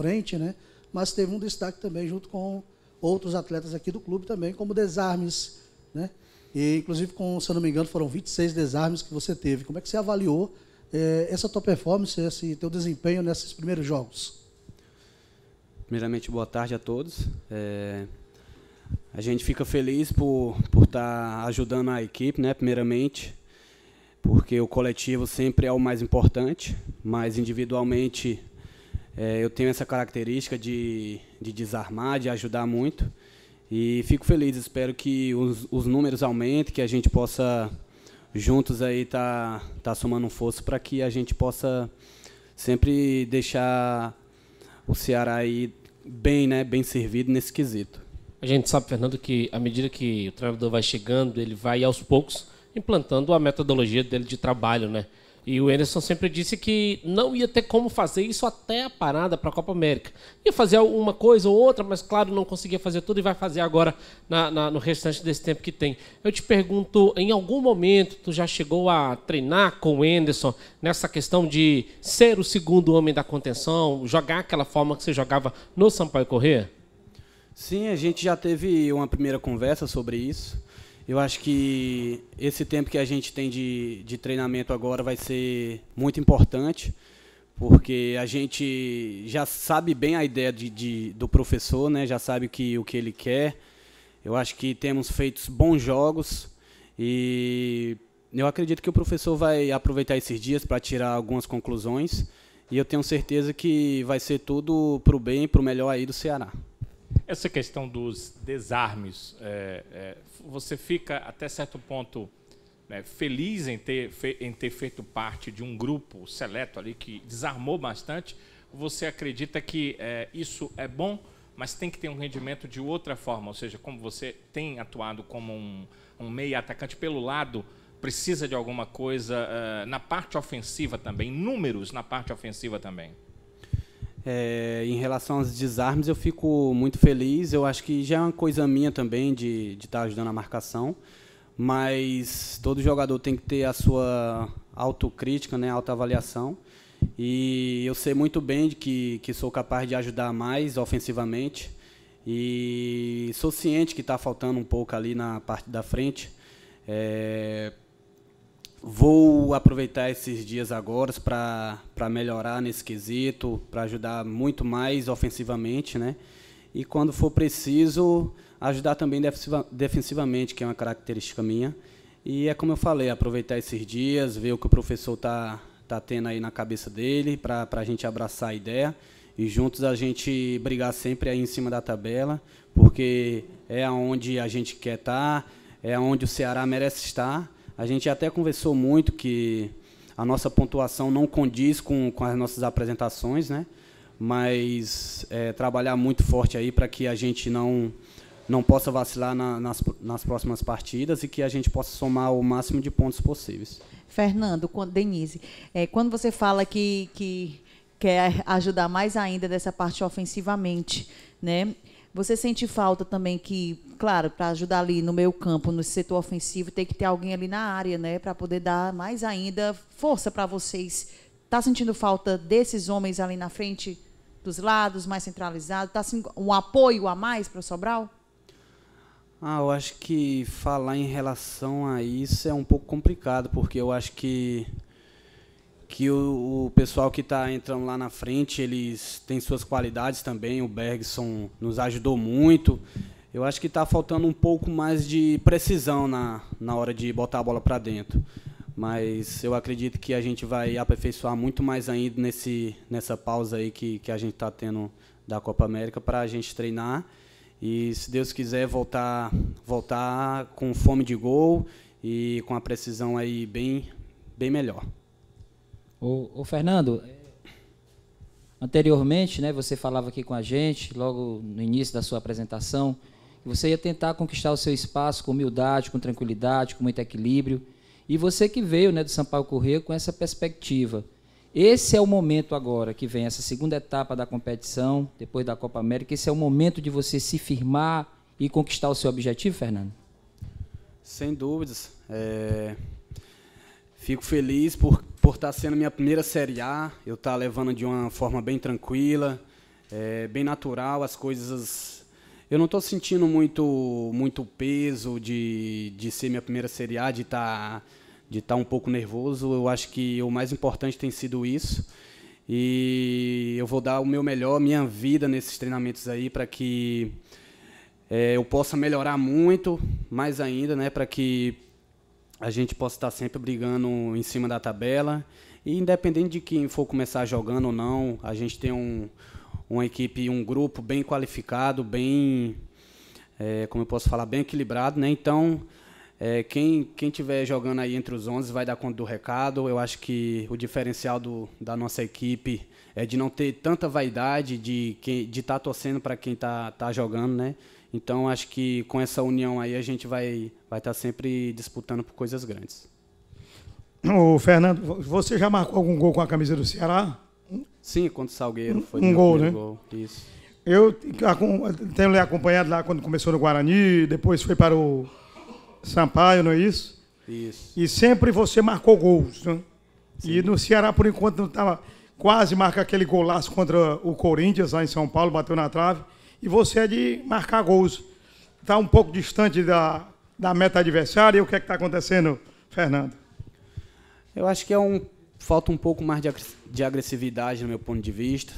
frente, né? Mas teve um destaque também junto com outros atletas aqui do clube também, como desarmes, né? E inclusive com, se eu não me engano, foram 26 desarmes que você teve. Como é que você avaliou eh, essa tua performance, esse teu desempenho nesses primeiros jogos? Primeiramente, boa tarde a todos. É... A gente fica feliz por por estar tá ajudando a equipe, né? Primeiramente, porque o coletivo sempre é o mais importante, mas individualmente é, eu tenho essa característica de, de desarmar, de ajudar muito. E fico feliz, espero que os, os números aumentem, que a gente possa juntos aí tá, tá somando força para que a gente possa sempre deixar o Ceará aí bem, né, bem servido nesse quesito. A gente sabe, Fernando, que à medida que o treinador vai chegando, ele vai aos poucos implantando a metodologia dele de trabalho, né? E o Anderson sempre disse que não ia ter como fazer isso até a parada para a Copa América. Ia fazer uma coisa ou outra, mas claro, não conseguia fazer tudo e vai fazer agora na, na, no restante desse tempo que tem. Eu te pergunto, em algum momento tu já chegou a treinar com o Anderson nessa questão de ser o segundo homem da contenção, jogar aquela forma que você jogava no Sampaio Corrêa? Sim, a gente já teve uma primeira conversa sobre isso. Eu acho que esse tempo que a gente tem de, de treinamento agora vai ser muito importante, porque a gente já sabe bem a ideia de, de, do professor, né? já sabe que, o que ele quer. Eu acho que temos feito bons jogos e eu acredito que o professor vai aproveitar esses dias para tirar algumas conclusões e eu tenho certeza que vai ser tudo para o bem, para o melhor aí do Ceará. Essa questão dos desarmes, é, é, você fica até certo ponto né, feliz em ter, fe, em ter feito parte de um grupo seleto ali que desarmou bastante. Você acredita que é, isso é bom, mas tem que ter um rendimento de outra forma? Ou seja, como você tem atuado como um, um meia atacante pelo lado, precisa de alguma coisa é, na parte ofensiva também, números na parte ofensiva também? É, em relação aos desarmes, eu fico muito feliz. Eu acho que já é uma coisa minha também de estar tá ajudando a marcação. Mas todo jogador tem que ter a sua autocrítica, né, autoavaliação. E eu sei muito bem de que, que sou capaz de ajudar mais ofensivamente. E sou ciente que está faltando um pouco ali na parte da frente. É, Vou aproveitar esses dias agora para melhorar nesse quesito, para ajudar muito mais ofensivamente, né? E quando for preciso, ajudar também defensiva, defensivamente, que é uma característica minha. E é como eu falei, aproveitar esses dias, ver o que o professor tá, tá tendo aí na cabeça dele, para a gente abraçar a ideia e juntos a gente brigar sempre aí em cima da tabela, porque é onde a gente quer estar, tá, é onde o Ceará merece estar a gente até conversou muito que a nossa pontuação não condiz com, com as nossas apresentações, né? mas é, trabalhar muito forte aí para que a gente não, não possa vacilar na, nas, nas próximas partidas e que a gente possa somar o máximo de pontos possíveis. Fernando, quando, Denise, é, quando você fala que, que quer ajudar mais ainda dessa parte ofensivamente, né? Você sente falta também que, claro, para ajudar ali no meio campo, no setor ofensivo, tem que ter alguém ali na área, né, para poder dar mais ainda força para vocês. Tá sentindo falta desses homens ali na frente, dos lados, mais centralizado? Tá um apoio a mais para o Sobral? Ah, eu acho que falar em relação a isso é um pouco complicado, porque eu acho que que o, o pessoal que está entrando lá na frente, eles têm suas qualidades também. O Bergson nos ajudou muito. Eu acho que está faltando um pouco mais de precisão na, na hora de botar a bola para dentro. Mas eu acredito que a gente vai aperfeiçoar muito mais ainda nesse, nessa pausa aí que, que a gente está tendo da Copa América para a gente treinar e se Deus quiser voltar voltar com fome de gol e com a precisão aí bem bem melhor. O, Fernando, é, anteriormente, né, você falava aqui com a gente, logo no início da sua apresentação, que você ia tentar conquistar o seu espaço com humildade, com tranquilidade, com muito equilíbrio. E você que veio né, do Paulo correr com essa perspectiva. Esse é o momento agora que vem essa segunda etapa da competição, depois da Copa América. Esse é o momento de você se firmar e conquistar o seu objetivo, Fernando? Sem dúvidas. É... Fico feliz por estar tá sendo minha primeira Série A, eu estar tá levando de uma forma bem tranquila, é, bem natural as coisas. Eu não estou sentindo muito, muito peso de, de ser minha primeira Série A, de estar tá, de estar um pouco nervoso. Eu acho que o mais importante tem sido isso. E eu vou dar o meu melhor, minha vida nesses treinamentos aí, para que é, eu possa melhorar muito, mais ainda, né? Para que a gente possa estar sempre brigando em cima da tabela. E independente de quem for começar jogando ou não, a gente tem um, uma equipe, um grupo bem qualificado, bem, é, como eu posso falar, bem equilibrado, né? Então, é, quem quem tiver jogando aí entre os 11 vai dar conta do recado. Eu acho que o diferencial do, da nossa equipe é de não ter tanta vaidade de de estar tá torcendo para quem está tá jogando, né? Então acho que com essa união aí a gente vai vai estar tá sempre disputando por coisas grandes. O Fernando, você já marcou algum gol com a camisa do Ceará? Sim, contra o Salgueiro foi um gol, né? Gol. Isso. Eu tenho lhe acompanhado lá quando começou no Guarani, depois foi para o Sampaio, não é isso? Isso. E sempre você marcou gols, né? Sim. E no Ceará, por enquanto, não estava. Quase marca aquele golaço contra o Corinthians lá em São Paulo, bateu na trave e você é de marcar gols. Está um pouco distante da, da meta adversária. E o que é está acontecendo, Fernando? Eu acho que é um falta um pouco mais de agressividade no meu ponto de vista,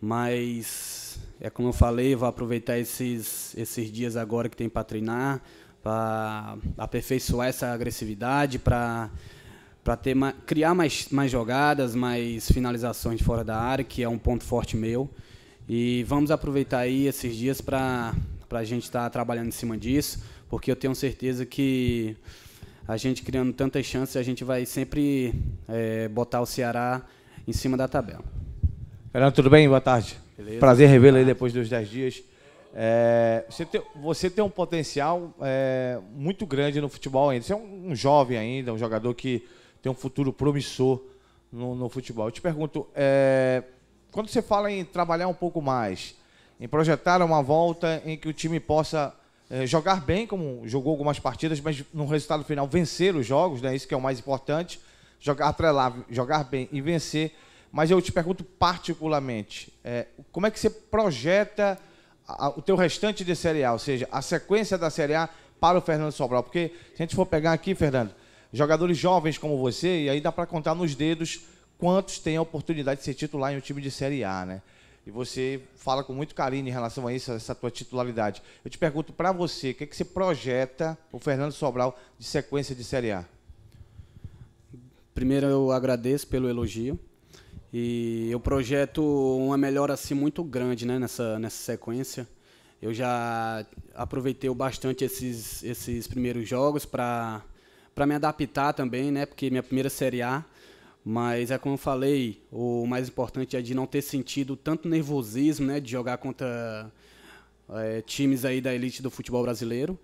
mas é como eu falei, vou aproveitar esses esses dias agora que tem para treinar, para aperfeiçoar essa agressividade, para para ter criar mais mais jogadas, mais finalizações fora da área, que é um ponto forte meu. E vamos aproveitar aí esses dias para a gente estar tá trabalhando em cima disso, porque eu tenho certeza que a gente criando tantas chances, a gente vai sempre é, botar o Ceará em cima da tabela. Fernando, tudo bem? Boa tarde. Beleza. Prazer revê-lo aí depois dos 10 dias. É, você, tem, você, tem, um potencial é, muito grande no futebol ainda. Você é um, um, jovem ainda, um jogador que tem um futuro promissor no, no futebol. Eu te pergunto, é, quando você fala em trabalhar um pouco mais, em projetar uma volta em que o time possa eh, jogar bem, como jogou algumas partidas, mas no resultado final vencer os jogos, né? Isso que é o mais importante. Jogar atrelar, jogar bem e vencer. Mas eu te pergunto particularmente, eh, como é que você projeta a, o teu restante de Série A, ou seja, a sequência da Série A para o Fernando Sobral? Porque se a gente for pegar aqui, Fernando, jogadores jovens como você, e aí dá para contar nos dedos quantos têm a oportunidade de ser titular em um time de Série A, né? E você fala com muito carinho em relação a isso, a essa tua titularidade. Eu te pergunto para você, o que, é que você projeta o Fernando Sobral de sequência de Série A? Primeiro, eu agradeço pelo elogio. E eu projeto uma melhora assim muito grande né, nessa, nessa sequência. Eu já aproveitei bastante esses, esses primeiros jogos para me adaptar também, né? Porque minha primeira Série A mas é como eu falei, o mais importante é de não ter sentido tanto nervosismo, né, de jogar contra é, times aí da elite do futebol brasileiro.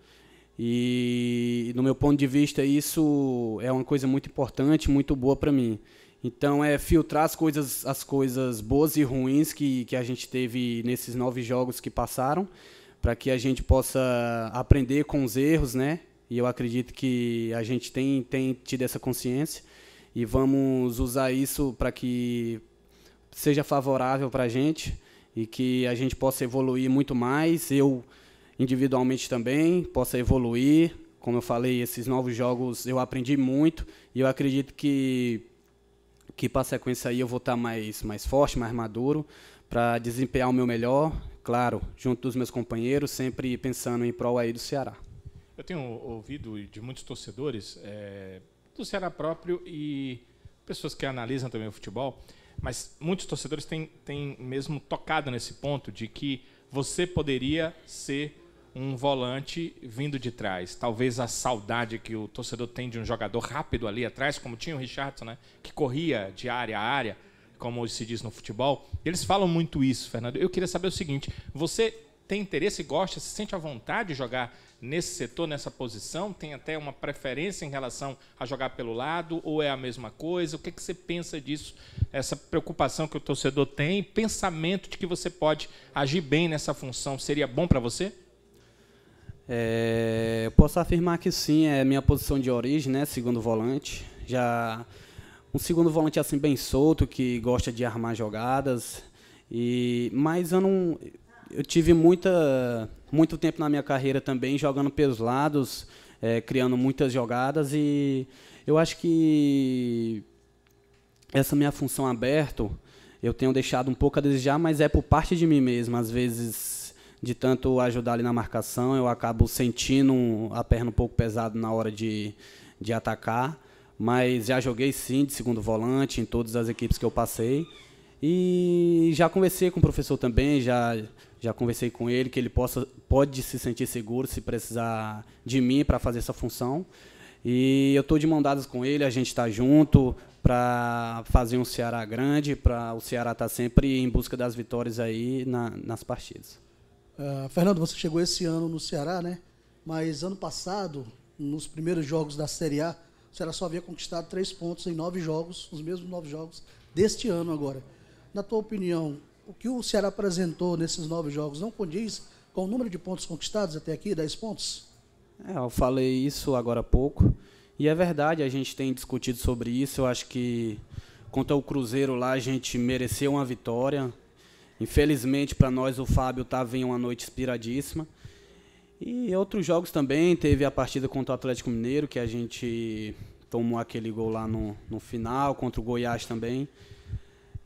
E no meu ponto de vista, isso é uma coisa muito importante, muito boa para mim. Então é filtrar as coisas, as coisas boas e ruins que, que a gente teve nesses nove jogos que passaram, para que a gente possa aprender com os erros, né? E eu acredito que a gente tem, tem tido essa consciência e vamos usar isso para que seja favorável para a gente e que a gente possa evoluir muito mais. Eu, individualmente também, possa evoluir. Como eu falei, esses novos jogos eu aprendi muito e eu acredito que, que para a sequência aí eu vou estar tá mais, mais forte, mais maduro para desempenhar o meu melhor, claro, junto dos meus companheiros, sempre pensando em prol aí do Ceará. Eu tenho ouvido de muitos torcedores é, do Ceará próprio e pessoas que analisam também o futebol, mas muitos torcedores têm, têm mesmo tocado nesse ponto de que você poderia ser um volante vindo de trás. Talvez a saudade que o torcedor tem de um jogador rápido ali atrás, como tinha o Richardson, né? que corria de área a área, como se diz no futebol. Eles falam muito isso, Fernando. Eu queria saber o seguinte: você tem interesse, gosta, se sente à vontade de jogar nesse setor, nessa posição? Tem até uma preferência em relação a jogar pelo lado ou é a mesma coisa? O que, é que você pensa disso? Essa preocupação que o torcedor tem, pensamento de que você pode agir bem nessa função, seria bom para você? É, eu posso afirmar que sim, é minha posição de origem, né? Segundo volante. Já um segundo volante assim bem solto que gosta de armar jogadas. E mas eu não eu tive muita, muito tempo na minha carreira também jogando pelos lados, é, criando muitas jogadas e eu acho que essa minha função aberto eu tenho deixado um pouco a desejar, mas é por parte de mim mesmo. Às vezes, de tanto ajudar ali na marcação, eu acabo sentindo a perna um pouco pesada na hora de, de atacar. Mas já joguei sim de segundo volante em todas as equipes que eu passei. E já conversei com o professor também, já já conversei com ele que ele possa pode se sentir seguro se precisar de mim para fazer essa função. E eu estou de mão dadas com ele, a gente está junto para fazer um Ceará grande, para o Ceará estar tá sempre em busca das vitórias aí na, nas partidas. Uh, Fernando, você chegou esse ano no Ceará, né? Mas ano passado, nos primeiros jogos da Série A, o Ceará só havia conquistado três pontos em nove jogos, os mesmos nove jogos deste ano agora. Na tua opinião, o que o Ceará apresentou nesses nove jogos não condiz com o número de pontos conquistados até aqui, 10 pontos? É, eu falei isso agora há pouco. E é verdade, a gente tem discutido sobre isso. Eu acho que contra o Cruzeiro lá a gente mereceu uma vitória. Infelizmente para nós o Fábio estava tá, em uma noite inspiradíssima. E outros jogos também, teve a partida contra o Atlético Mineiro, que a gente tomou aquele gol lá no, no final, contra o Goiás também.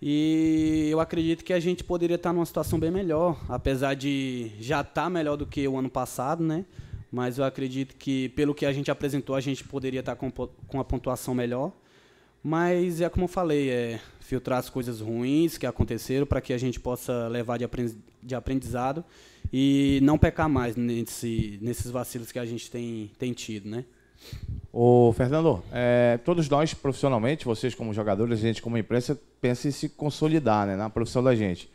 E eu acredito que a gente poderia estar tá numa situação bem melhor, apesar de já estar tá melhor do que o ano passado, né? Mas eu acredito que, pelo que a gente apresentou, a gente poderia estar tá com, com a pontuação melhor. Mas é como eu falei, é filtrar as coisas ruins que aconteceram para que a gente possa levar de aprendizado e não pecar mais nesse, nesses vacilos que a gente tem, tem tido, né? O Fernando, é, todos nós profissionalmente, vocês como jogadores, a gente como imprensa, pensa em se consolidar né, na profissão da gente.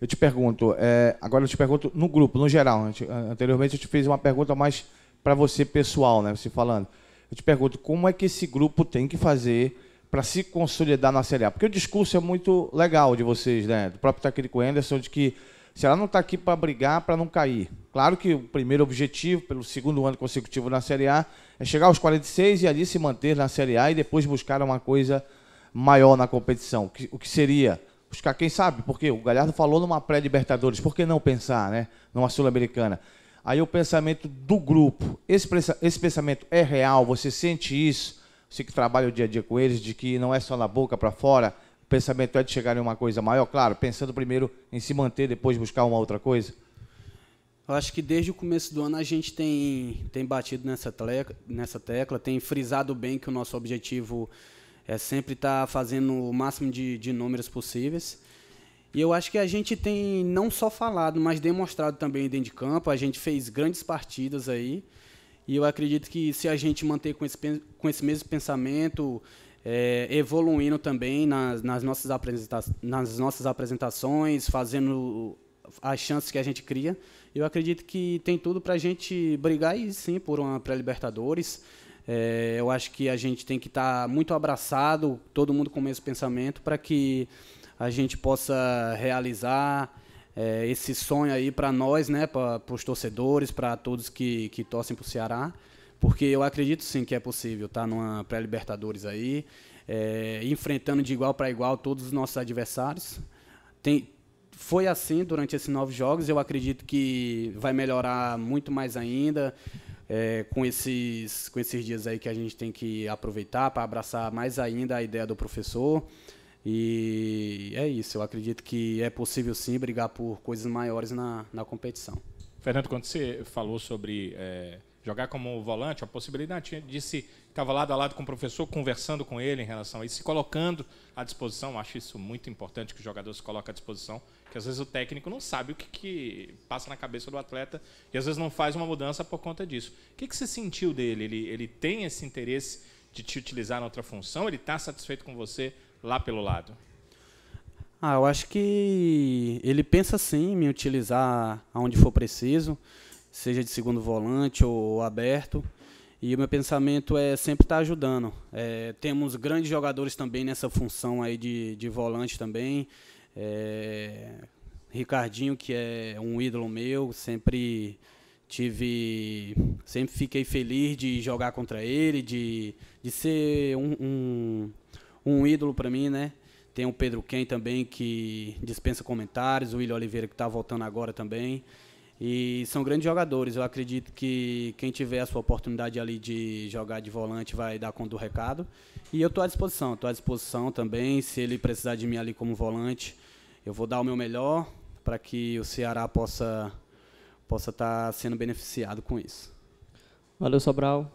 Eu te pergunto, é, agora eu te pergunto no grupo, no geral. Né, anteriormente eu te fiz uma pergunta mais para você pessoal, né? Você falando. Eu te pergunto, como é que esse grupo tem que fazer para se consolidar na Série A? Porque o discurso é muito legal de vocês, né? Do próprio técnico Anderson, de que se ela não está aqui para brigar para não cair. Claro que o primeiro objetivo, pelo segundo ano consecutivo na Série A, é chegar aos 46 e ali se manter na Série A e depois buscar uma coisa maior na competição. O que seria buscar, quem sabe, porque o Galhardo falou numa pré-Libertadores, por que não pensar, né? Numa Sul-Americana. Aí o pensamento do grupo, esse, esse pensamento é real, você sente isso, você que trabalha o dia a dia com eles, de que não é só na boca para fora, pensamento é de chegar em uma coisa maior? Claro, pensando primeiro em se manter, depois buscar uma outra coisa? Eu acho que desde o começo do ano a gente tem, tem batido nessa, tecla, nessa tecla, tem frisado bem que o nosso objetivo é sempre estar tá fazendo o máximo de, de números possíveis. E eu acho que a gente tem não só falado, mas demonstrado também dentro de campo. A gente fez grandes partidas aí. E eu acredito que se a gente manter com esse, com esse mesmo pensamento, é, evoluindo também nas, nas, nossas nas nossas apresentações, fazendo as chances que a gente cria. Eu acredito que tem tudo para a gente brigar e sim por uma pré-libertadores. É, eu acho que a gente tem que estar tá muito abraçado, todo mundo com o mesmo pensamento, para que a gente possa realizar é, esse sonho aí para nós, né, para os torcedores, para todos que, que torcem para o Ceará porque eu acredito sim que é possível estar tá? numa pré-libertadores aí, é, enfrentando de igual para igual todos os nossos adversários. Tem, foi assim durante esses nove jogos, eu acredito que vai melhorar muito mais ainda. É, com, esses, com esses dias aí que a gente tem que aproveitar para abraçar mais ainda a ideia do professor. E é isso, eu acredito que é possível sim brigar por coisas maiores na, na competição. Fernando, quando você falou sobre é, jogar como volante, a possibilidade de se estava lado a lado com o professor, conversando com ele em relação a isso, se colocando à disposição. Acho isso muito importante que o jogador se coloque à disposição, que às vezes o técnico não sabe o que, que, passa na cabeça do atleta e às vezes não faz uma mudança por conta disso. O que, que você sentiu dele? Ele, ele tem esse interesse de te utilizar em outra função? Ele está satisfeito com você lá pelo lado? Ah, eu acho que ele pensa sim em me utilizar aonde for preciso seja de segundo volante ou aberto. E o meu pensamento é sempre estar tá ajudando. É, temos grandes jogadores também nessa função aí de, de volante também. É, Ricardinho, que é um ídolo meu, sempre tive. Sempre fiquei feliz de jogar contra ele, de, de ser um, um, um ídolo para mim, né? Tem o Pedro Ken também, que dispensa comentários, o William Oliveira que está voltando agora também. E são grandes jogadores. Eu acredito que quem tiver a sua oportunidade ali de jogar de volante vai dar conta do recado. E eu estou à disposição, estou à disposição também. Se ele precisar de mim ali como volante, eu vou dar o meu melhor para que o Ceará possa possa estar tá sendo beneficiado com isso. Valeu, Sobral.